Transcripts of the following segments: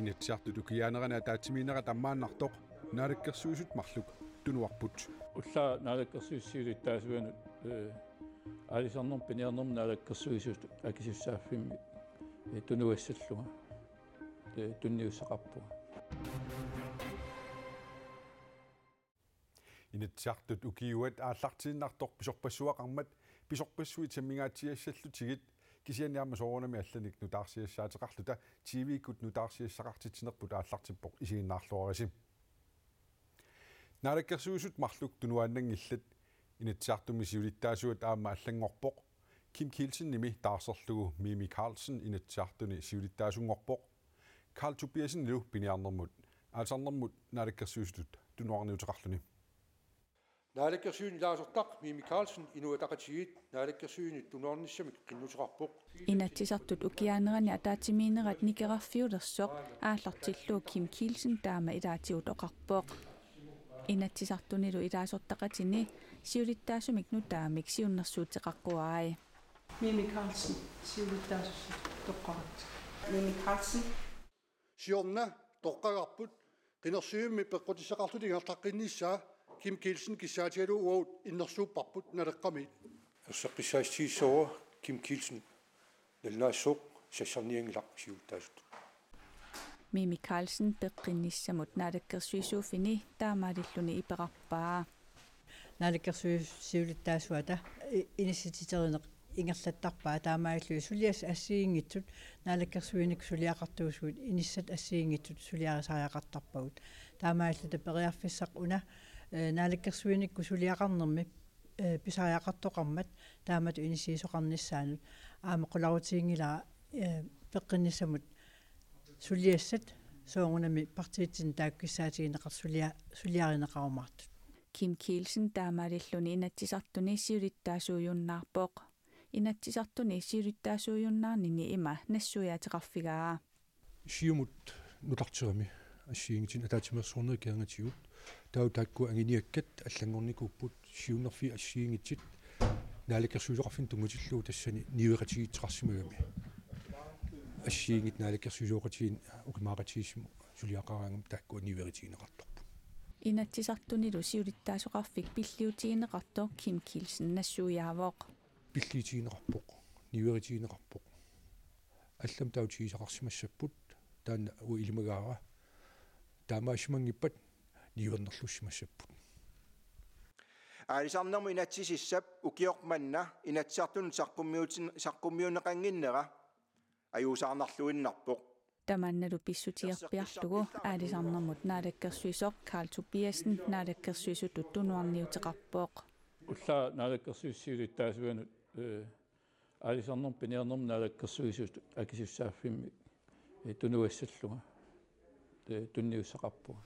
инаtsiartutu kianerana taatsimiinera tammaannartoq naalakkersuusut marluk tunuarput улла наалеккэрсуиссиулит таасуанут э, алисарнорм пиниарнорм наалеккэрсуисуут акисуссааффимми э, тунуассаллуга э, тунниуссақарпуга инаtsiartut ukiyuat ааллартииннартор писорпассуақармат писорпассуи таммигаатиассаллутигит кисианиармасоорунами алланик нутаарсиассаатеқарлута тивиккут нутаарсиассақартитсинерпут ааллартиппоқ исигиннаарлуарасим нареккерсуусут марлук тунуааннангиллат инатсиартуми сиулиттаасуат аама аллангорпоқ ким килсинними таарсерлугу мими карлсен инатсиартуни сиулиттаасунгорпоқ карл тупиасин лу пиниарнэрмут аалсарнэрмут нареккерсуусут тунуарниутеқарлуни наалаккерсуунилаасуртақ мими карлсон инуатақатигит наалаккерсуунит тунуарниссамик қиннусеқарпоқ инатсисартут укиаанерани атаатимиинерат никерарфиулерсоқ ааллартиллуу ким килсен таама илаатигут оқарпоқ инатсисартунилу илаасуртақатини сиулиттаасумик нутаамик сиуннэрсуутеқарқуаай мими карлсон сиулиттаасуссут тоққарат мими карлсон сиорна тоққагарпут қинерсиумми пеққутисеқартутигартаққинниссаа Kim Kielsen gisat jeru uo inner su papput nara kami. Så gisat ti så Kim Kielsen del na so se san yeng lak si utast. Mimi Kielsen beqinis samut nara kersu su fini ta marilluni iparappa. Nara kersu su utast wata inisititerunek ingerlattarpa taamaallu suliass assiingitsut naalakkersuinik suliaqartuusuut inissat assiingitsut suliarisariaqartarpagut taamaallu tapeqiarfissaq una Э, наалаккерсуиникку сулиақарнэрми э, писариақартоқармат таамату инисиисоқарниссаанут аамеқуларутиингилаа э, пеққинниссамут сулиассат соогунами партиитсин тааккиссаатигинеқарсулиа сулиаринеқарумартут Kim Kielsen таамаалиллуни инатсисартуни сиулиттаасууйуннаарпоқ инатсисартуни сиулиттаасууйуннаарнини има нассуяатиқарфигаа сиумут нулартирами ассиингитин атаатимерсуурнери киангатигут таутаакку агиниаккат аллангорникууппут сиуннерфи ассиингитсит нааликерсуулеқарфин тунгутиллуу тассани ниуеқатигитсеқарсимагами ассиингит нааликерсуулеқатигин укимаақатигиссиму сулиақараангам таакку ниуеритигинеқартарпу инатсисартунилу сиулиттаасоқарфик пиллиутигинеқартор ким килсен нассууяавоқ пиллиутигинеқарпоқ ниуеритигинеқарпоқ аллам таутигисақарсимассаппут таана уа илимагаара таамаашмангиппат ниуернерлусимассаппут аалисаарнэрму инатсисиссап укиоқманна инатсиартун сарқуммиутин сарқуммиунеқангиннера аюусаарнарлуиннарпоқ таманналу писсутиарпиарлугу аалисаарнэрмут наалаккерсуисоқ карл тупиасен наалаккерсуису туттунуарниутеқарпоқ улла наалаккерсуиссиулит таасуанут э, аалисаарнэрм пинернэрм наалаккерсуису акисуссааффимми э, тунуассаллуга э, тунниуссақарпуга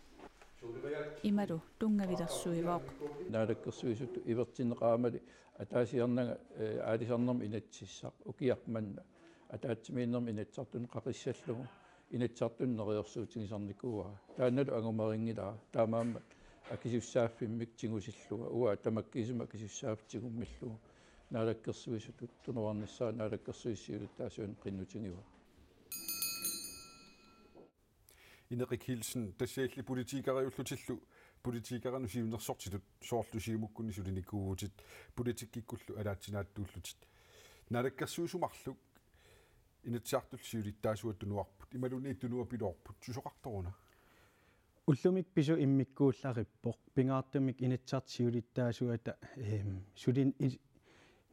имару тунгавилэрсуиваоқ наалаккэрсуисут ивертинеқаамали атаасиарнага э, аалисарнэрм инатсиссақ укиарманна атаатсимииннэрм инатсартун қақиссаллугу инатсартун нериорсуутигисарникууа тааналу агумарингилаа таамаама акисуссааффиммик тигусиллуга уа тамаккисума акисуссаафтигуммиллуга наалаккэрсуисут тунуарниссаа наалаккэрсуиссиулут таасуун қиннутингива инеқикилсин тассаалли политикариуллутиллу политикарану сиунерсортилут соорлусиумуккунни сулиникуугутит политиккиккуллу алаатсинааттууллутит налаккэрсуусумарлук инатсиартул сиулиттаасуат тунуарпут ималуни тунуа пилоорпут сусоқарторуна уллумик пису иммиккууллариппоқ пингаартумик инатсиарт сиулиттаасуата эм сулин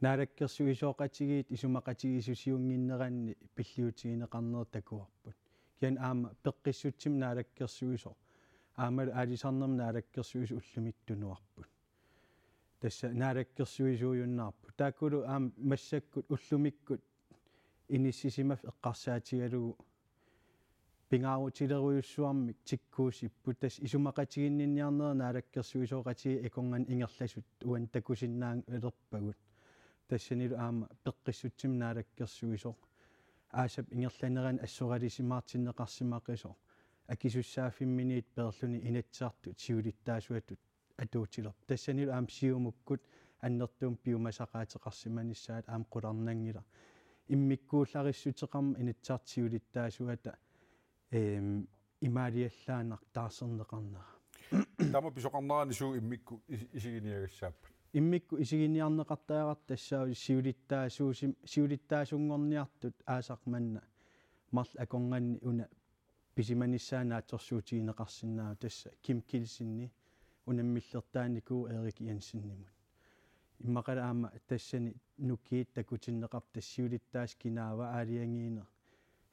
наалаккерсуисооқатигиит исумақатигисусиунгиннеранни пиллиутигинеқарнер такуарпут yan aama peqqissuutsim naalakkersuiso aamal aalisarnerm naalakkersuiso ullumittunuarput tassa naalakkersuisuujunnaarput taakulu aam massakkut ullumikkut inissisimaf eqqarsaatigalugu pingaarutileruyussuarmik tikkuusipput tass isumaqatiginninniarnera naalakkersuisooqatigi ekongan ingerlasut uan takusinnaang elerpagut тассанилу аама пеққиссутсим наалагкерсуисоо аасап ингерланеран ассоралисимаартиннеқарсимаақисо акисуссаафимминиит перлуни инатсаарту сиулиттаасуатут атуутилер тассанил аам сиумуккут аннертуум пиумасақаатеқарсиманиссаат аам қуларнангила иммиккууллариссутеқарма инатсаартиулиттаасуата эм имариаллаанақ таасернеқарнера тамо писоқарнераани суу иммикку исигиниагассааппат иммикку исигиниарнеқартаагат тассаа сиулиттаа суусим сиулиттаа сунгорниартут аасақманна марл аконганни уна писиманиссаанаатсорсуутигинеқарсинаау тасса ким килсинни унаммиллертаанику эрик янсиннимут иммақала аама тассани нукиит такутиннеқар тассиулиттаас кинаава аалиангиинер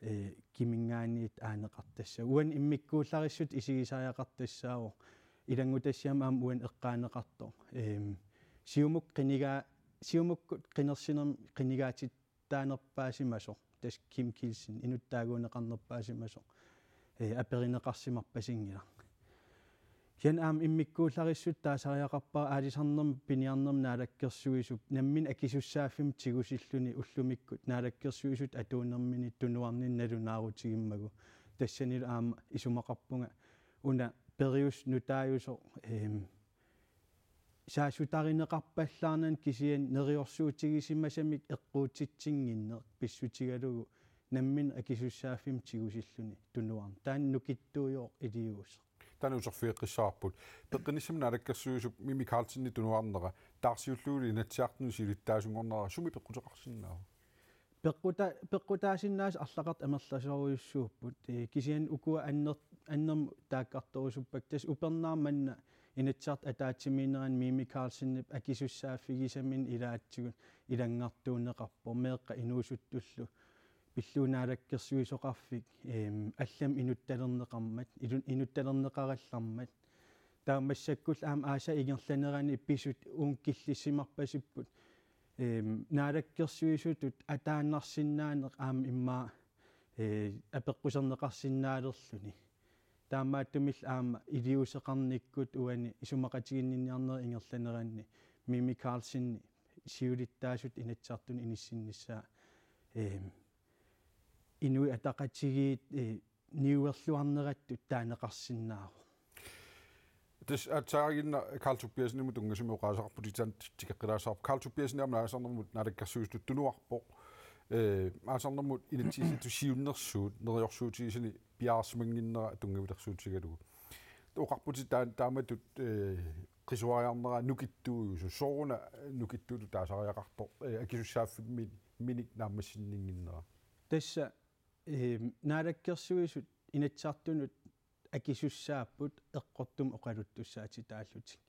э кимингааниит аанеқартасса уан иммиккууллариссут исигисариақартассаавор илангутассиама аам уан эққаанеқартор эм сиумук кинига сиумуккут кинерсинерми кинигаатиттаанерпаасимасо тас ким килсин инуттаагуунеқарнерпаасимасо э аперинеқарсимарпасингила кен аам иммиккуулариссут таасариақарпаа аалисарнерми пиниарнерми наалаккерсуисуп наммин акисуссааффим тигусиллуни уллумиккут наалаккерсуисут атуунермини тунуарнин налунаарутигиммагу тассанил аама исумақарпунга уна периус нутааюсо эм саасутаринеқарпаллаарнан кисиан нериорсуутигисиммасамик эққуутситсингиннеқ писсутигалугу наммин акисуссаафим тигусиллуни тунуар таан нукиттуйоо илиуусеқ танусерфиэққиссаарпут пеққинисим налаккэрсуусуп мими каалтинни тунуарнера таарсиуллуули натсиартнун силиттаасунгорнера суми пеққутеқарсиннаава пеққута пеққутаасиннаас арлақарт амерласоруйуссууппут э, кисиан укуа аннер аннерм тааккарторусуппактас упернаар манна инитсарт атаатсимиинеран мими каалсиннип акисуссааффигисамин илаатсигун иланнгартуунеқарпор меэққа инуусуттуллу пиллуунаалаккерсуисоқарфик эм аллам инутталернеқармат илун инутталернеқараллармат таамассаккул аам ааса игерланерани писут уункиллиссимарпасиппут эм наалаккерсуисутут атааннарсиннаанеқ аам иммаа э апеққусернеқарсиннаалерлүни таамааттумил аама илиусеқарниккут уани исумақатигинниарнер ингерланераанни мими карлсинни сиулиттаасут инатсартун иниссиннссаа эм инуи атақатсигиит э, ниуерлуарнераттут таанеқарсиннаару тус атсаагинна э, калтуппиаснимут унгасимеқаасарпутитан тиккеқилаасарп калтуппиасниарма аасарнэрмут налаккарсуустут тунуарпоқ аасарнэрмут илатсиситу сиуннэрсуут нериорсуутигисани пиаарсумангиннера тунгавилэрсуутигалугу оқарпути таа тааматут қисуариарнера нукиттууйусу соруна нукиттуулу таасариақарто акисуссааффимми миник нааммассиннингиннера тасса э наалаккерсуисут инатсаартунут акисуссааппут эққортум оқалуттуссаати тааллутик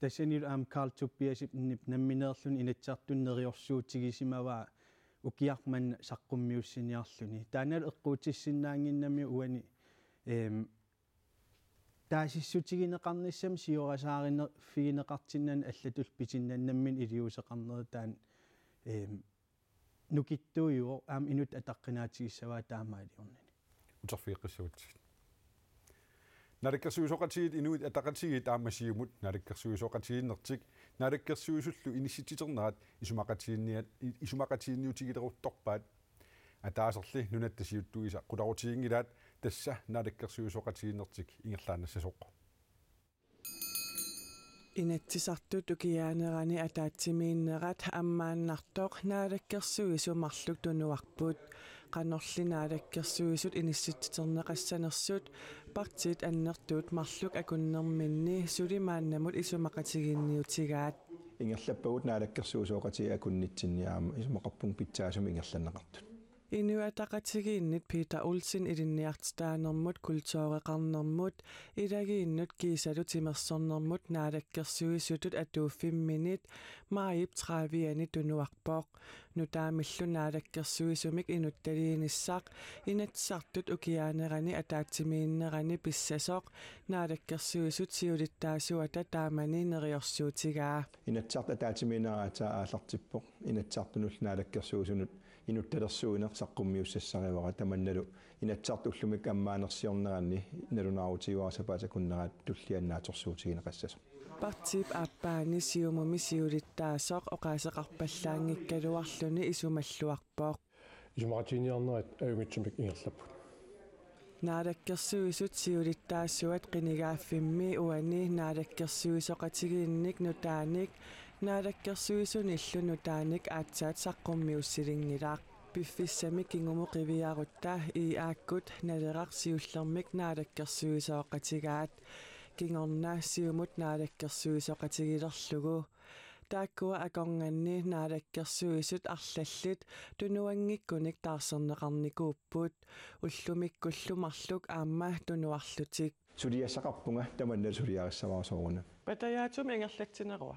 тассанил аам каалтуппиасип нип намминерлун инатсаартун нериорсуутигисимава ukiarman saqqummiussiniarluni taanal eqquutissinaanginnami uani eem таасиссутигинеқарниссам сиорасааринер фигинеқартиннан аллатул питиннаннаммин илиусеқарнери таан эм нукиттуйуо аам инут атаққинаатигиссаваа таамаалиорнани утерфииққиссуутсигит нариккерсуусоқатигит инуит атақатигит аамасиумут нариккерсуусоқатигиннэртик налаккерсуисуллу инисититернаат исумақатиинниат исумақатиинниутигилерутторпаат атаасерли нунаттасиуттугиса қуларутигингилаат тасса налаккерсуисоқатииннертик ингерлаанассасоқ инатсисарту тукиаанерани атаатсимииннерат аммааннартоқ наалаккерсуи сумарлу тунуарпут qanorlinaalakkirsuisut inissitsiternaqassanersuut partiit annertuut marluk akunnerminni sulimaannamut isumaqatigiinniutigaat ингерлаппагут наалаккерсуусооқати акуннитсинниаама исумақарпун питсаасум ингерланнеқартут I nu Inuataqatigiinnit Peter Olsen ilinniartstaanermut kultuuriqarnermut ilagiinnut kiisalutimersornermut naalakkersuisutut atuuffimminit maayip traaviani tunuarpooq nutaamillu til inuttaliinissaq inatsartut ukiaanerani ataatimiinnerani pissasoq naalakkersuisut siulittaasuata taamani neriorsuutigaa inatsart ataatimiineraata aallartippoq inatsartunul naalakkersuusunut инутталерсуунерсаққуммиуссассаривара таманналу инатсарту уллумик аммаанерсиорнеранни налунаавутиуаасапаата куннераат туллианнааторсуутигине қассасо партип аппаани сиумами сиулиттаасоқ оқаасеқарпаллаангиккалуарлуни исумаллуарпоқ исумаратиниарнерат аюнгитсумик ингерлаппут наалаккерсуисут сиулиттаассуат қинигааффимми уани наалаккерсуисоқатигиинник нутааник наалагкерсуисун иллуну тааник аатсаат саққуммиуссилингилаа пиффиссами кингумо қивиаарутта и ааккут налерар сиуллермик наалагкерсуисооқатигаат кингорна сиумут наалагкерсуисооқатигилерлугу тааккуа аконганни наалагкерсуисут арлаллит тунуангиккуник таарсернеқарникууппут уллумиккуллумарлук аама тунуарлутик сулиасақарпунга таманна сулиариссамаасооруна патаяатум ингерлатсинеруа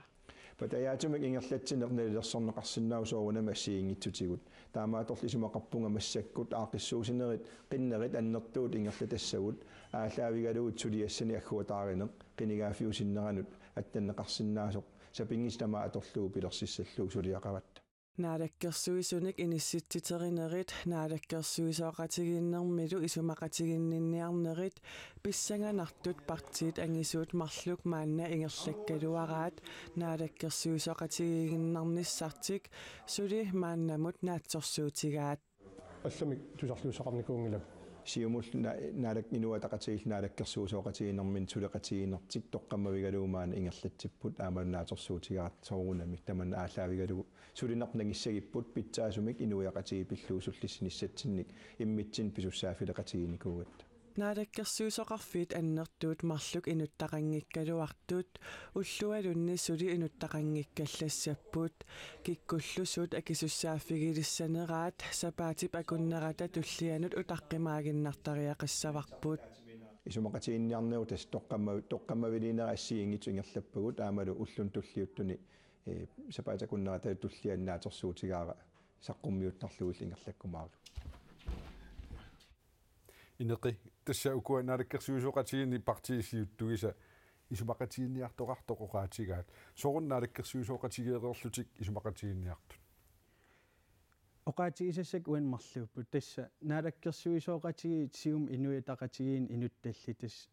патаяатумик ингерлатсинер нерсорнеқарсинаусоруна массиингитсутигут таамааторлисумақарпунга массаккут аақиссуусинерит қиннерит аннертуут ингерлатассагут аалаавигалуут сулиассани аггуатааринеқ қинигаафиусиннеранут аттаннеқарсинаасоқ сапингистама аторлуу пилерсиссаллуу сулиақават Naarekker suis unik in i sitte terinerit, suis og rettiginner midu i som rettiginnernerit, bissinger partit engisut marluk manne inger slikker du har rett, naarekker suis og nissartik, sudi manne mot nætsorsutigat. Hva er сиумул наалак инуатақатигилнаалаккерсуусооқатигинэрмин сулеқатигинэртик тоққаммавигалуумаана ингерлатсиппут ааманнааторсуутигарат соруунамик таман ааллаавигалугу сулинернаг иссагиппут питсаасумик инуяқатиги пиллуусуллиссиниссатсинник иммитсин писуссаафилеқатигиникуугат наалаккерсуусоқарфиит аннэртуут марлук инуттақангиккалуартуут уллуалунни сули инуттақангиккаллассаппуут киккуллусуут акисуссааффигилиссанераат сапаатип акуннерата туллианут утаққимаагиннартариақиссаварпуут исумақатиинниарнеру тас тоққаммавит тоққаммавилинерассиингитсу ингерлаппагут аамалу уллун туллиуттуни э сапаатакуннерата туллианнаатерсуутигаара саққуммиуттарлуул ингерлаккумаарлу инеқи тасса укуа налаккерсиусоқатигини партииссиуттугиса исумақатигинниартоқартоқоқаатигаат соруннаалаккерсиусооқатигеерерлутик исумақатигинниартут оқаатигисассак уанмарлууппу тасса наалаккерсиусооқатиги сиум инуитақатигиин инутталли тасса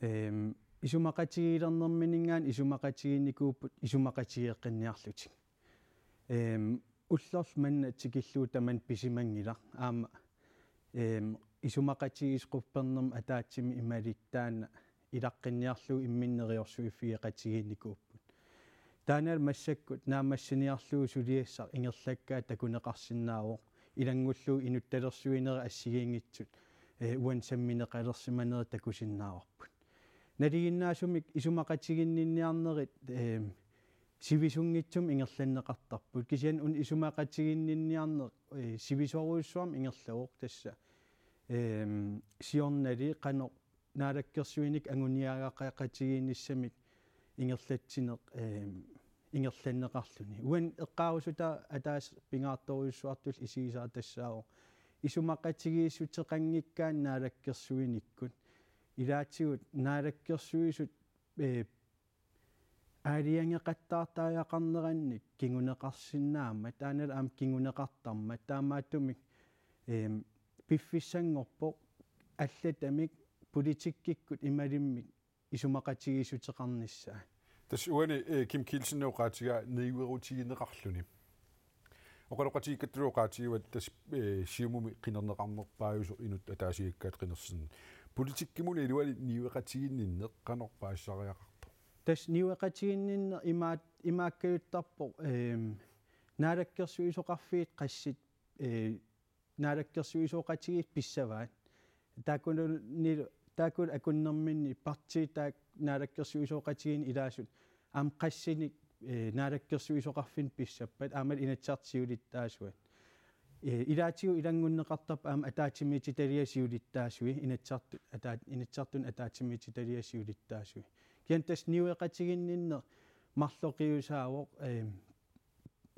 эм исумақатигилернэрминингаан исумақатигинникууппут исумақатигеэққинниарлутик эм уллорл манна тикиллуу таман писимангила аама эм исумақати исқуппернерм атаатсими ималиттаана илаққинниарлу имминнериорсу иффиеқатигиинникууппут таанал массаккут наамассиниарлуу сулиассар ингерлаккаа такунеқарсиннаавоқ илангуллуу инутталерсуинера ассигиингитсут э, уан самминеқалерсиманера такусиннааварпут налигиннаасумик исумақатигиннинниарнерит э, сивисунгитсум ингерланнеқартарпут кисиан ун исумақатигиннинниарнер э, сивисуаруйссуам ингерлавоқ тасса сиорнали кано наалаккерсуиник агуниагаагаагатигиинissamik ингерлатсинеқ ингерланнеқарлүни уан эққаарусута атаас пингаарторюссуартул исигисаа тассаао исумақатигииссутеқангиккаан наалаккерсуиниккут илаатигут наалаккерсуисут э ариангеқаттаартариақарнеранник кингунеқарсинаама таанал аам кингунеқартарма таамаатумик эм пиффиссангорпо аллатамик политиккиккут ималиммик исумақатигиисутеқарниссаа тас уани э, ким килсинеоқаатига ниуерутигинеқарлуни оқалоқатигиккаттулуоқаатигуат тас сиумуми э, қинернеқарнерпааюсу инут атаасигиккаат қинерсин политиккимуни илуали ниуеқатигинниннеққанерпаассариақарту тас ниуеқатигиннинне имаат имааккалуттарпо эм наалаккерсуисоқарфиит қассит э naalakkersuisuuqatigit pissavaat taakunu nilu taakul akunnerminni partii taak naalakkersuisuuqatigin ilaasut амқассиник naalakkersuisuqarfin pissappat aamal inatsartiulittaasuat илаатигу илангуннеқартарпа аама атаатимиити талиасиулиттаасуи инатсарту атаат инатсартун атаатимиити талиасиулиттаасуи киантас ниуэқатигиннинне марлоқиусаавоқ э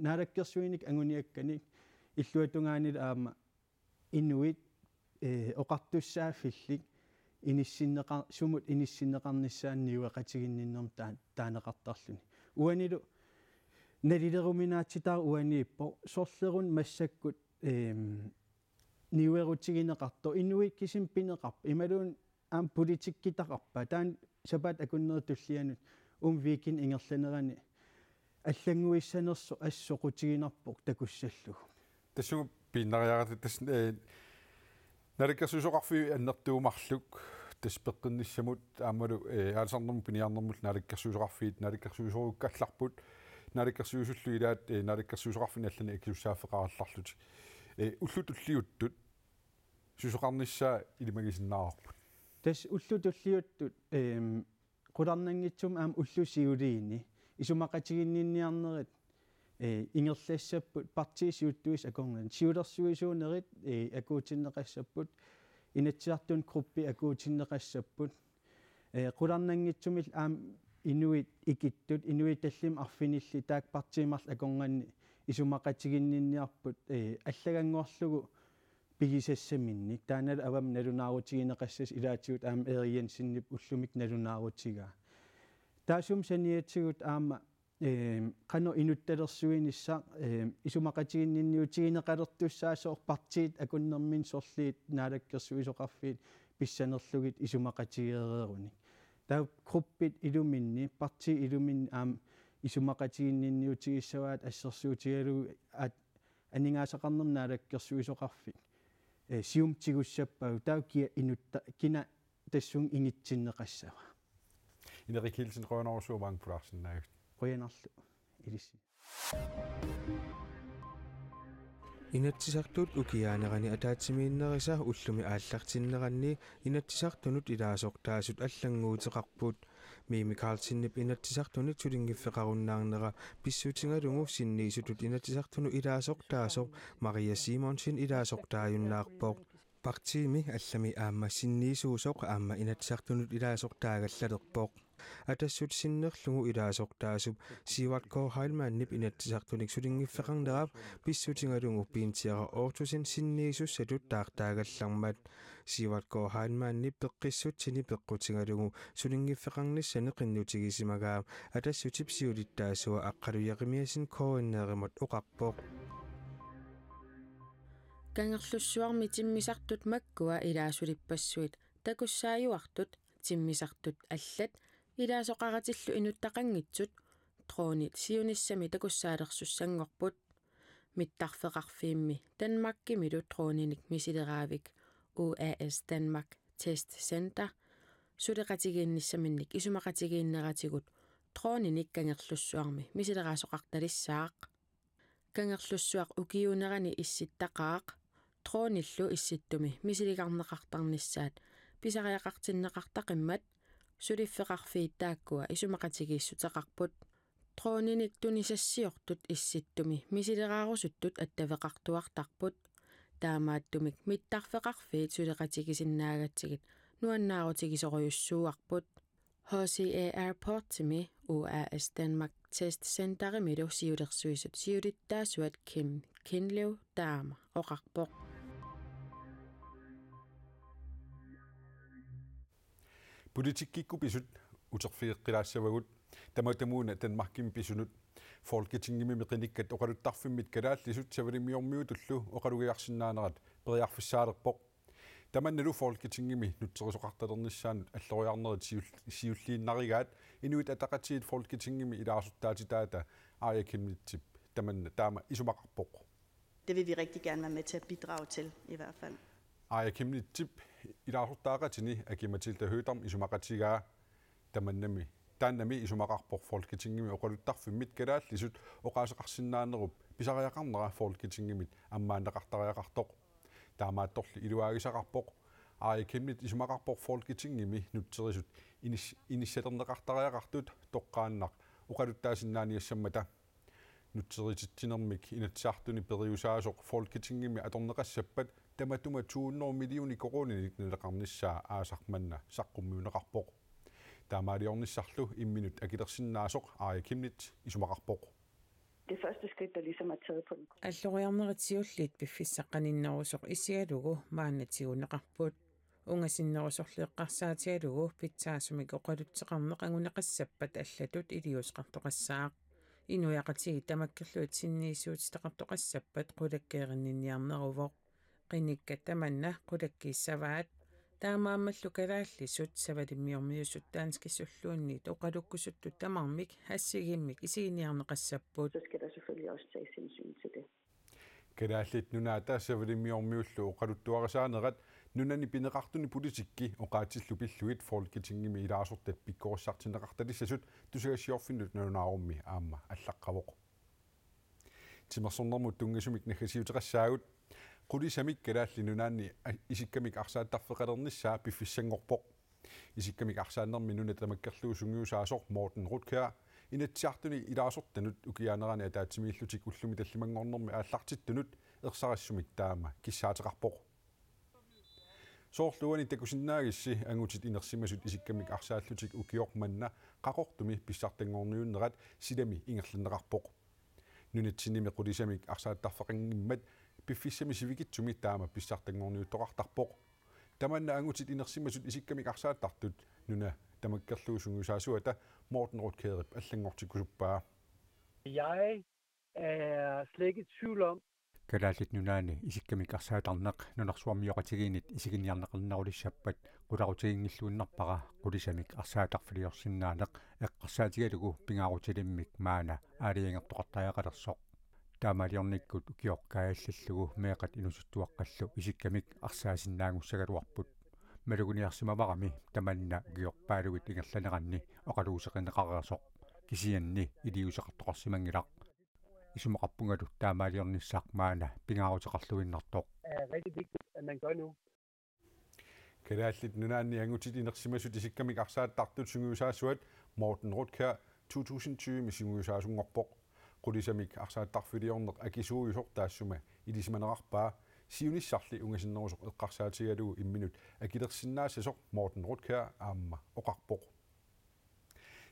наалаккерсуиник агуниакканик иллуатунгаанил аама инуит э оқартуссааффиллик иниссиннеқар сумут иниссиннеқарниссаанниуа қатигинниннэрм таан таанеқартарлүни уанилу налилеруминаатситаа уанииппо сорлерун массаккут эм ниуэрутигинеқарто инуит кисимпинеқарп ималуун аам политиккитақарпа таан сапаат акуннери туллианут ум викин ингерланерани аллангуиссанерсо ассоқутигинарпоқ такуссаллугу тассугуп пиннариаратитсне нариккасуусоқарфи аннэртуумарлук тас пеққиннissamут аамалу аалсарнэрму пиниарнэрмут нариккасуусоқарфиит нариккасуусоруккалларпут нариккасуусуллу илаат нариккасуусоқарфини аллани акиуссааффеқарларлут уллутуллиуттут сусоқарнissaa илимагисиннаарпут тас уллутуллиуттут эм қуларнангитсум аам уллусиулиини исумақатигинниарнерит ингерлаассаппут партиисиуттуис акорнан сиулерсуисуунерит акуутиннеқассаппут инатсиартун группи акуутиннеқассаппут қуларнангитсумил аам инуит икиттут инуит таллим арфинилли таак партиимарл акорнганни исумақатигиннинниарпут аллагангуарлугу пигисассаминник таанал авам налунаарутигинеқассас илаатигут аам эриен синнип уллумик налунаарутигаа таасум саниатсигут аама qanu inuttallersuinissa isumaqatiginninniutigineqalertussaasor partiit akunnermin sorliit naalakkersu isoqarfiit pissanerlugit isumaqatigereeruni таа группит илуминни парти илумин аам исумақатигиннинниутигиссаваат ассерсуутигалу ат анингаасақарнернаалаккерсуисоқарфи э сиумтигуссаппагу таа кия инутта кина тассун ингитсиннеқассава Инерик Хилсен Rønner og Surbank Plarsen er qoyanarlu ilissi инатсисартуут укиаанерани атаатсимииннерисаа уллуми ааллартиннеранни инатсисартунут илаасортаасут аллангуутеқарпуут мими каалтиннип инатсисартунит сулингиффеқаруннаарнера писсуутингалугу синниисутут инатсисартуну илаасортаасо мария симонсин илаасортааюннаарпоқ партиими аллами ааммассинниисуусоқ аама инатсартунут илаасортаагаллалерпоқ атассут синнерлугу илаасортаасуп сиваткоо хайлмааннип инатсартуник сулингиффеқарнерап писсутингалугу пиинтиара оортусин синниисуссалут таартаагаллармат сиваткоо хайлмааннип пеққиссут сини пеққутингалугу сулингиффеқарниссане қиннутигисимагаа атассутип сиулиттаасуа аққалуяқимиасин коиннеримут оқарпоқ кангерлуссуарми тиммисартут маккуа илаасулиппассуит такуссааюартут тиммисартут аллат илаасоқаратиллу инуттақангитсут троонит сиуниссами такуссаалерсуссангорпут миттарфеқарфиимми данмаккими лу троонинник мисилераавик УАС Danmark Test Center сулеқатигиинниссаминник исумақатигииннератигут троонинник кангерлуссуарми мисилераасоқарталиссаақ кангерлуссуақ укиунерани исситтақаақ трууниллу исситтуми мисилигарнеқартарнissaат писариақартиннеқартақиммат сулиффеқарфииттааккуа исумақатигииссутеқарпут труунинник тунисассиортут исситтуми мисилераарусуттут аттавеқартуартарпут таамааттумик миттарфеқарфиит сулеқатигисиннаагатсигит нуаннаарутигисоруйуссууарпут HCA Airport-ми э UAS Danmark Test Center-ми лусиулерсуисут сиулиттаасуат Ким Кинлев таама оқарпоқ politik ikke besøgt, utrofi græsje var ud. Der måtte måne den magt ikke besøgt. Folketinget med min ikke, og har du taffet mit græs, det synes jeg var mere mødt og slå, og har du gjort sin anden ret, bedre jeg for særlig på. Der måtte du folketinget med, nu tager du så ret, sådan, at slå jeg andre til sivet lige nærmere, endnu et attack til et folketinget med, i deres resultat i dag, der er jeg kendt mit tip, der måtte, der måtte, i på. Det vil vi rigtig gerne være med til at bidrage til, i hvert fald. аякимниттип илаархуттаагатини акиматилта хөөтарм исумақатигаа таманнами тааннами исумақарпор фолкитингими оқалуттарфиммит калаалл исут оқаасеқарсинаанеру писариақарнера фолкитингимит аммаанеқартариақартоқ таамаатторли илуаагисақарпоқ аякимнит исумақарпор фолкитингими нуттерисут инисиатернеқартариақартут тоққааннақ оқалуттаасинааниассаммата нуттерититсинермик инатсиартуни периусаасоқ фолкитингими аторнеқассаппат таматума 200 миллиони корониликнелеқарнissaa аасарманна саққуммиунеқарпоқ таамаалиорниссарлу имминут акилерсиннаасоқ ария кимнит исумақарпоқ det første skridt, der ligesom er taget på den korte. Alloriarneritiullit piffissaqaninnerusuq isialugu maannatiuneqarput ungasinnerusorleeqqarsaatialugu pitsaasumik oqalutteqarneqanguneqassappat allatut iliusqartoqassaaq инуяқатиги тамаккерлуит синниисуутитеқартоқассаппат қулаккееринниарнерувоқ qinikka tamanna qulakkiissavaat таамааммаллукалааллисут савалиммиормиусут таанскиссуллуунни тоқалуккусутту тамармик хассигиммик исигиниарнеқассаппуут калааллит нунаата савалиммиормиуллу оқалуттуарасаанерат нунани пинеқартуни политикки оқаатиллу пиллуит фолкитингими илаасортат пиккорсартинеқарталиссасут тусагассиорфиннут нунаарумми аама аллаққавоқ тимерсорнэрмут тунгасумик нахасиутеқассаагут qulisamik kalaallinunaanni isikkamik arsaattarfeqalernissaa piffissangorpoq isikkamik arsaannerminuna tamakkerluu sungiusaasor Morten Rutkær inatsiartuni ilaasortanut ukiaanerani ataatimiillutik ullumi tallimangornermi aallartittunut ersarassumittaama kissaateqarpoq soorluani takusinaagissi angutit inersimasut isikkamik arsaallutik ukiormanna qaqortumi pissartangorniunnerat silami ingerlinneqarpoq nunitsinimi qulisamik arsaattarfeqanngimmat пиффиссами сивикитсуми таама писсартангорниуттоқартарпоқ таманна ангутит инерсимасут исиккамик арсааттартут нуна тамаккерлуусунгусаасуата Morten Rotkæderup аллангортиккусуппаа Jeg er э, slet ikke i tvivl om, калаалит нунаани исиккамик арсаатарнеқ нунерсуармиоқатигиинит исигиниарнеқарнерулиссаппат қуларутигингиллууннарпара қулисамик арсаатарфилиорсинаанеқ эққарсаатигалугу пингаарутилиммик маана аалиангертоқартаяқалерсоқ таамалиорниккут укиоққааллаллугу меэқат инусуттуаққаллу исиккамик арсаасиннаагуссагалуарпут малугуниарсимаварами таманна гиорпаалугит ингерланеранни оқалуусеқинеқарерсоқ кисианни илиусеқартоқарсимангилақ исумақарпунгалу таамалиорниссаармаана пингаарутеқарлуиннартоқ Kærligt nunani angutit inersimasu tisikkamik arsaat tartut sungusaasuat Morten Rotkær 2020 med sin usaasungorpoq qulisamik arsaattarfiliorneq akisuujusortaassuma ilisimanerarpaa siunissarli ungasinnerusoq eqqarsaatigalugu imminut akilersinnaassasoq Morten Rutkær aamma oqarpoq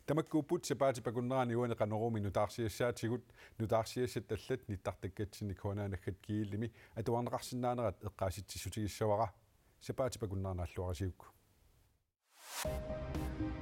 тамаккууппут сепаатипакуннерани уани канеруми нутаарсиассаатигут нутаарсиассат таллат ниттартаккатсини конаанаггат кииллими атуарнеқарсинаанерат эққааситсисутигиссавара сепаатипакуннернааллуарасиукку Thank you.